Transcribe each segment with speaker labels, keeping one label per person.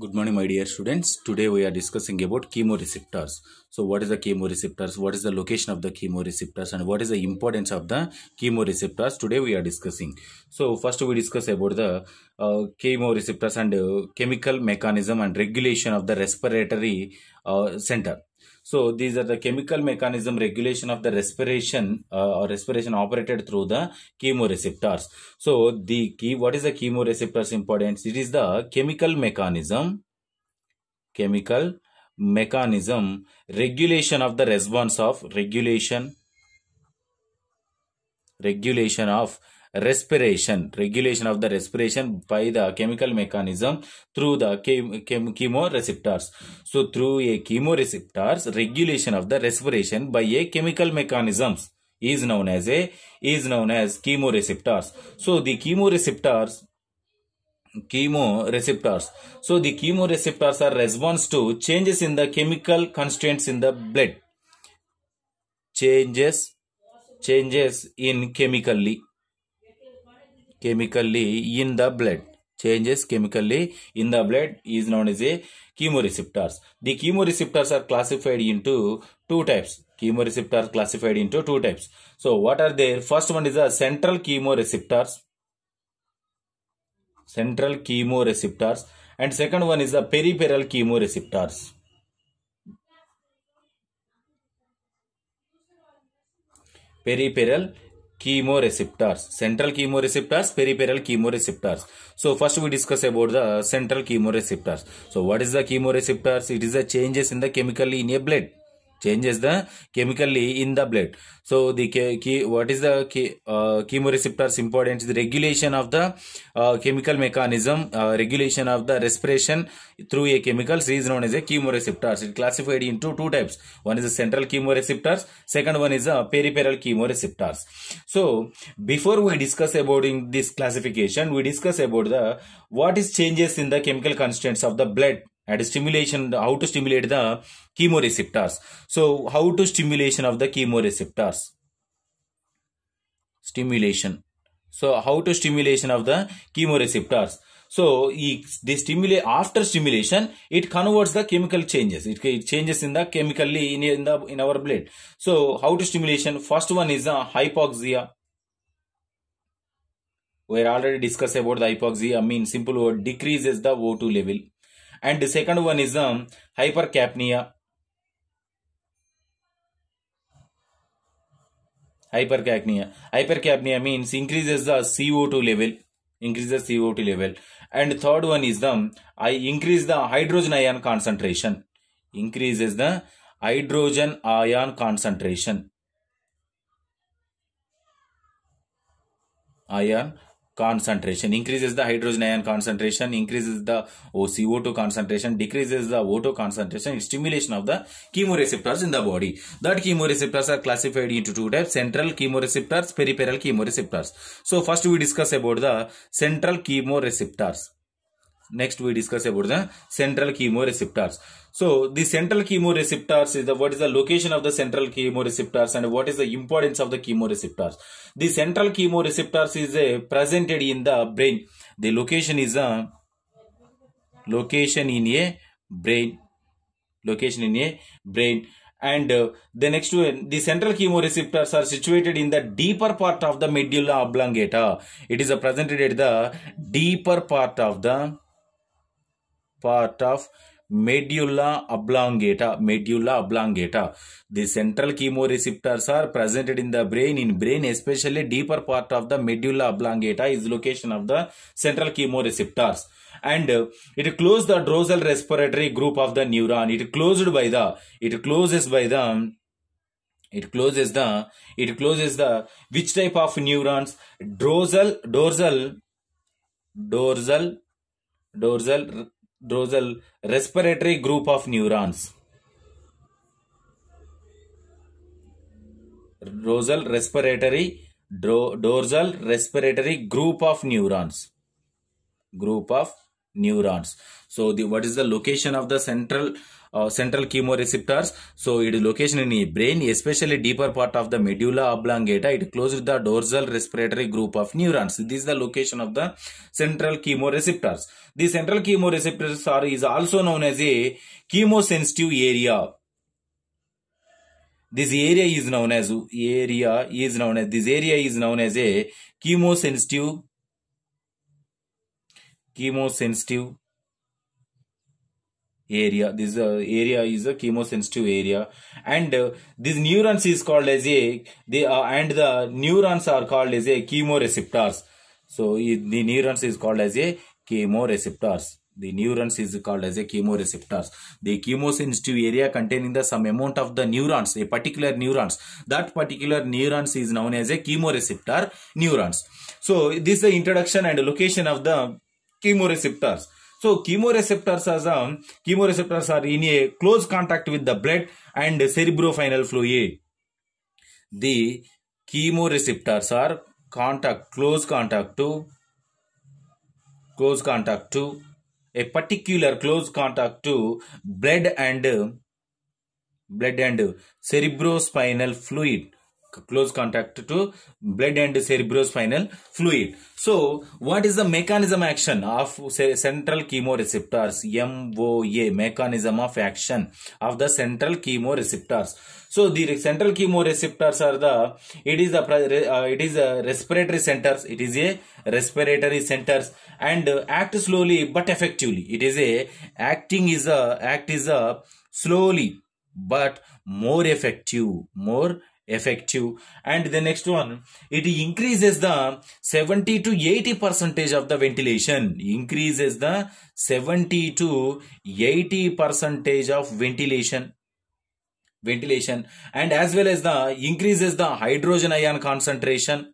Speaker 1: good morning my dear students today we are discussing about chemoreceptors so what is the chemoreceptors what is the location of the chemoreceptors and what is the importance of the chemoreceptors today we are discussing so first we discuss about the uh, chemoreceptors and uh, chemical mechanism and regulation of the respiratory uh, center so these are the chemical mechanism regulation of the respiration uh, or respiration operated through the chemoreceptors. So the key, what is the chemoreceptors importance? It is the chemical mechanism, chemical mechanism, regulation of the response of regulation, regulation of respiration, regulation of the respiration by the chemical mechanism through the chem chem chemoreceptors. So through a chemoreceptors, regulation of the respiration by a chemical mechanisms is known as a is known as chemoreceptors. So the chemoreceptors chemoreceptors. So the chemoreceptors are response to changes in the chemical constraints in the blood. Changes changes in chemically chemically in the blood changes chemically in the blood is known as a chemoreceptors. The chemoreceptors are classified into two types. Chemoreceptors classified into two types. So what are they? First one is the central chemoreceptors. Central chemoreceptors. And second one is the peripheral chemoreceptors. Peripheral chemoreceptors central chemoreceptors peripheral chemoreceptors so first we discuss about the central chemoreceptors so what is the chemoreceptors it is the changes in the chemically in a blood changes the chemically in the blood. So the key, what is the key, uh, chemoreceptors important? The regulation of the uh, chemical mechanism, uh, regulation of the respiration through a chemicals is known as a chemoreceptors. It classified into two types. One is the central chemoreceptors. Second one is the peripheral chemoreceptors. So before we discuss about in this classification, we discuss about the what is changes in the chemical constituents of the blood at stimulation how to stimulate the chemoreceptors so how to stimulation of the chemoreceptors stimulation so how to stimulation of the chemoreceptors so the stimulate after stimulation it converts the chemical changes it, it changes in the chemically in, in the in our blood so how to stimulation first one is the hypoxia we already discussed about the hypoxia I mean simple word decreases the o2 level and the second one is um, hypercapnia hypercapnia hypercapnia means increases the co2 level increases co2 level and third one is the um, i increase the hydrogen ion concentration increases the hydrogen ion concentration ion concentration increases the hydrogen ion concentration increases the CO2 concentration decreases the O2 concentration stimulation of the chemoreceptors in the body that chemoreceptors are classified into two types central chemoreceptors peripheral chemoreceptors so first we discuss about the central chemoreceptors next we discuss about the central chemoreceptors so the central chemoreceptors is the what is the location of the central chemoreceptors and what is the importance of the chemoreceptors the central chemoreceptors is uh, presented in the brain the location is a uh, location in a brain location in a brain and uh, the next one the central chemoreceptors are situated in the deeper part of the medulla oblongata it is uh, presented at the deeper part of the part of medulla oblongata medulla oblongata the central chemoreceptors are presented in the brain in brain especially deeper part of the medulla oblongata is location of the central chemoreceptors and uh, it closes the dorsal respiratory group of the neuron it closed by the it closes by the it closes the it closes the which type of neurons dorsal dorsal dorsal dorsal dorsal respiratory group of neurons. Dorsal respiratory dorsal respiratory group of neurons. Group of neurons. So the what is the location of the central uh, central chemoreceptors. So it is location in the brain, especially deeper part of the medulla oblongata. It closes the dorsal respiratory group of neurons. This is the location of the central chemoreceptors. The central chemoreceptors are is also known as a chemosensitive area. This area is known as area is known as this area is known as a chemosensitive chemosensitive area this uh, area is a chemosensitive area and uh, these neurons is called as a they uh, and the neurons are called as a chemoreceptors so it, the neurons is called as a chemoreceptors the neurons is called as a chemoreceptors the chemosensitive area containing the some amount of the neurons a particular neurons that particular neurons is known as a chemoreceptor neurons so this is the introduction and location of the chemoreceptors so chemoreceptors are, chemoreceptors are in a close contact with the blood and cerebrospinal fluid. The chemoreceptors are contact close contact to close contact to a particular close contact to blood and blood and cerebrospinal fluid close contact to blood and cerebrospinal fluid. So, what is the mechanism action of central chemoreceptors? MOA, mechanism of action of the central chemoreceptors. So, the central chemoreceptors are the, it is the, uh, it is a respiratory centers, it is a respiratory centers and uh, act slowly but effectively. It is a, acting is a, act is a slowly but more effective, more effective and the next one it increases the 70 to 80 percentage of the ventilation increases the 70 to 80 percentage of ventilation ventilation and as well as the increases the hydrogen ion concentration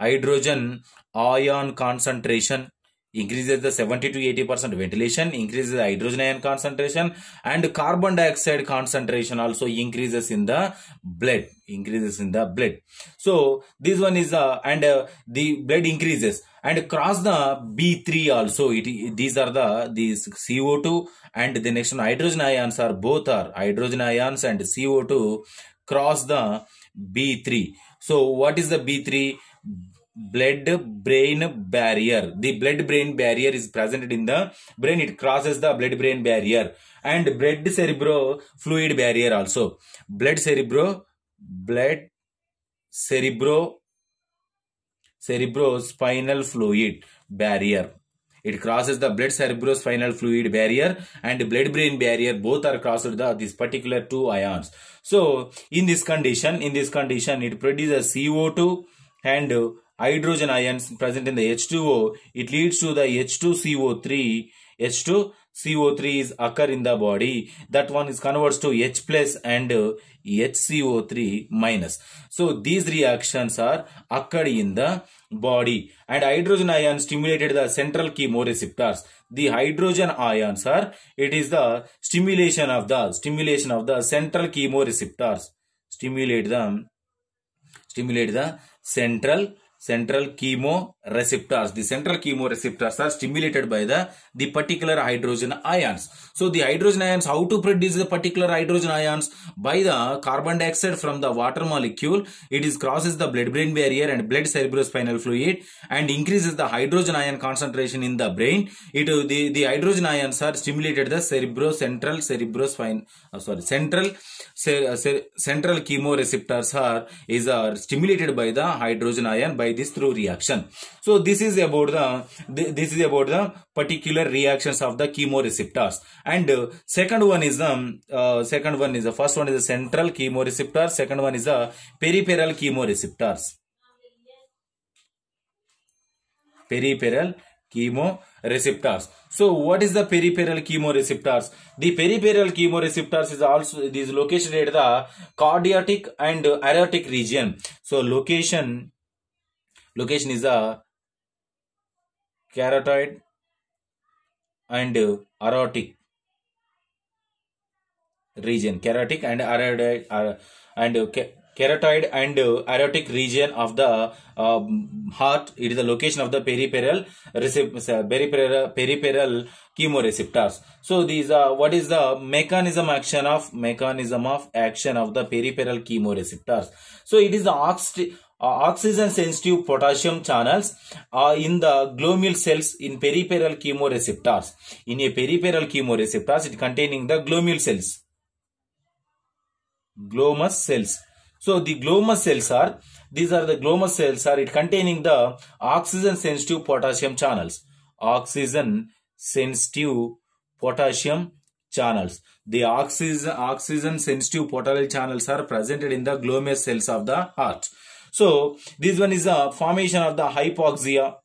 Speaker 1: hydrogen ion concentration increases the 70 to 80 percent ventilation increases the hydrogen ion concentration and carbon dioxide concentration also increases in the blood increases in the blood so this one is uh, and uh, the blood increases and cross the b3 also it these are the these co2 and the next one hydrogen ions are both are hydrogen ions and co2 cross the b3 so what is the b3 blood brain barrier the blood brain barrier is present in the brain it crosses the blood brain barrier and blood cerebro fluid barrier also blood cerebro blood cerebro spinal fluid barrier it crosses the blood spinal fluid barrier and blood brain barrier both are crossed the these particular two ions so in this condition in this condition it produces co2 and hydrogen ions present in the H2O, it leads to the H2CO3. H2CO3 is occur in the body. That one is converts to H plus and HCO3 uh, minus. So these reactions are occurred in the body and hydrogen ion stimulated the central chemoreceptors. The hydrogen ions are, it is the stimulation of the, stimulation of the central chemoreceptors. Stimulate them, stimulate the central central chemoreceptors. The central chemoreceptors are stimulated by the, the particular hydrogen ions. So the hydrogen ions, how to produce the particular hydrogen ions? By the carbon dioxide from the water molecule, it is crosses the blood-brain barrier and blood cerebrospinal fluid and increases the hydrogen ion concentration in the brain. It the, the hydrogen ions are stimulated the cerebrocentral cerebrospinal uh, sorry central cer, uh, cer, central chemoreceptors are is are stimulated by the hydrogen ion by by this through reaction. So this is about the this is about the particular reactions of the chemoreceptors. And uh, second one is the um, uh, second one is the first one is the central chemoreceptor. Second one is the peripheral chemoreceptors. Peripheral chemoreceptors. So what is the peripheral chemoreceptors? The peripheral chemoreceptors is also this located at the cardiac and aortic region. So location location is the carotid and aortic region carotid and aortic uh, and carotid and aortic region of the um, heart it is the location of the peripheral uh, peripheral peripheral chemoreceptors so these are what is the mechanism action of mechanism of action of the peripheral chemoreceptors so it is the uh, oxygen sensitive potassium channels are in the glomerular cells in peripheral chemoreceptors. In a peripheral chemoreceptors, it containing the glomerular cells. Glomus cells. So the glomus cells are, these are the glomus cells are it containing the oxygen sensitive potassium channels. Oxygen sensitive potassium channels. The oxygen, oxygen sensitive potassium channels are presented in the glomus cells of the heart. So this one is a formation of the hypoxia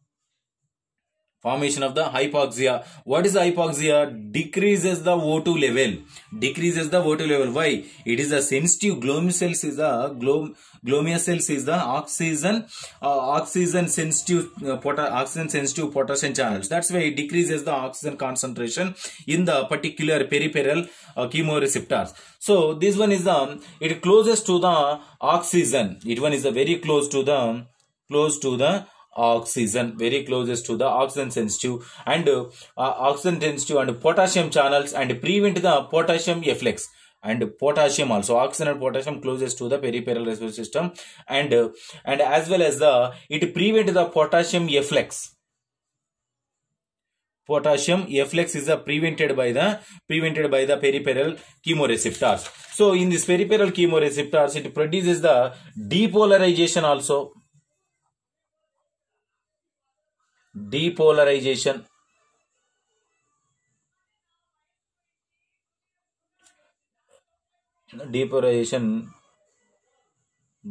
Speaker 1: formation of the hypoxia. What is hypoxia? Decreases the O2 level. Decreases the O2 level. Why? It is the sensitive glomerular cells is the glom glomerular cells is the oxygen uh, oxygen sensitive uh, pota, oxygen sensitive potassium channels. That's why it decreases the oxygen concentration in the particular peripheral uh, chemoreceptors. So this one is the it closes to the oxygen. It one is the very close to the close to the oxygen very closest to the oxygen sensitive and uh, oxygen sensitive and potassium channels and prevent the potassium efflux and potassium also oxygen and potassium closest to the peripheral respiratory system and uh, and as well as the it prevent the potassium efflux potassium efflux is prevented by the prevented by the peripheral chemoreceptors so in this peripheral chemoreceptors it produces the depolarization also depolarization depolarization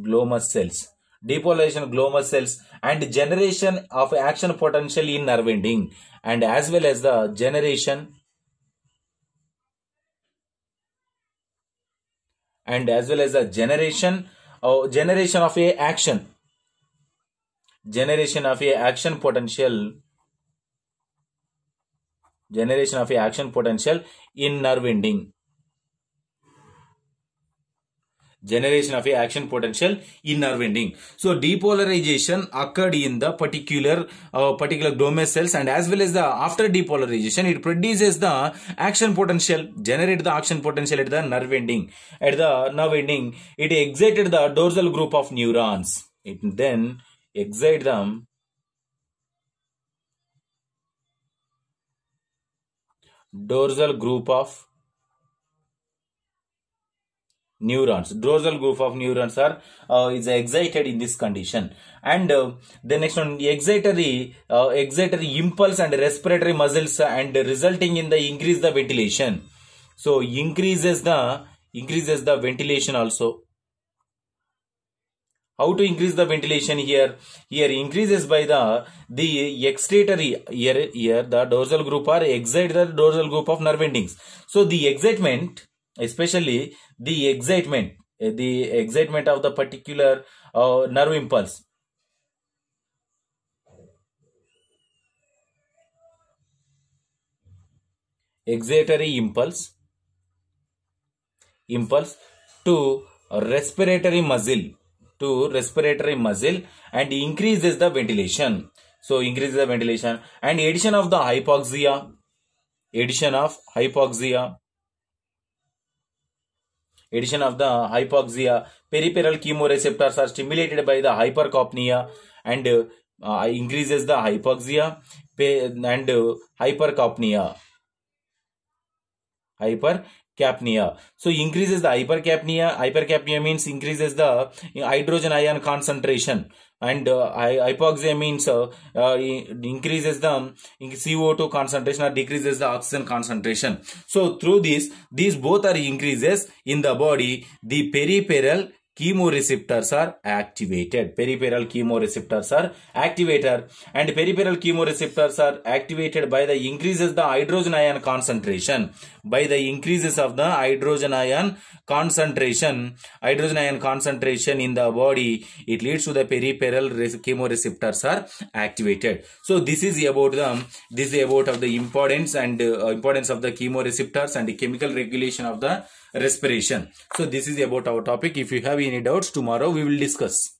Speaker 1: glomus cells depolarization glomus cells and generation of action potential in nerve ending and as well as the generation and as well as the generation or uh, generation of a action generation of a action potential generation of a action potential in nerve ending generation of a action potential in nerve ending so depolarization occurred in the particular uh, particular glomus cells and as well as the after depolarization it produces the action potential generate the action potential at the nerve ending at the nerve ending it excited the dorsal group of neurons it then excite them dorsal group of neurons dorsal group of neurons are uh, is excited in this condition and uh, the next one excitatory uh, excitatory impulse and respiratory muscles and resulting in the increase the ventilation so increases the increases the ventilation also how to increase the ventilation here here increases by the the excitatory here here the dorsal group are excite the dorsal group of nerve endings so the excitement especially the excitement eh, the excitement of the particular uh, nerve impulse excitatory impulse impulse to respiratory muscle to respiratory muscle and increases the ventilation. So increases the ventilation and addition of the hypoxia. Addition of hypoxia. Addition of the hypoxia. Peripheral chemoreceptors are stimulated by the hypercopnia and uh, uh, increases the hypoxia and uh, hypercopnia. Hyper hypercapnia. So increases the hypercapnia. Hypercapnia means increases the uh, hydrogen ion concentration and uh, hypoxia means uh, uh, increases the um, CO2 concentration or decreases the oxygen concentration. So through this, these both are increases in the body, the peripheral chemoreceptors are activated. Peripheral chemoreceptors are activated and peripheral chemoreceptors are activated by the increases the hydrogen ion concentration. By the increases of the hydrogen ion concentration, hydrogen ion concentration in the body, it leads to the peripheral chemoreceptors are activated. So this is about the this is about of the importance and uh, importance of the chemoreceptors and the chemical regulation of the respiration so this is about our topic if you have any doubts tomorrow we will discuss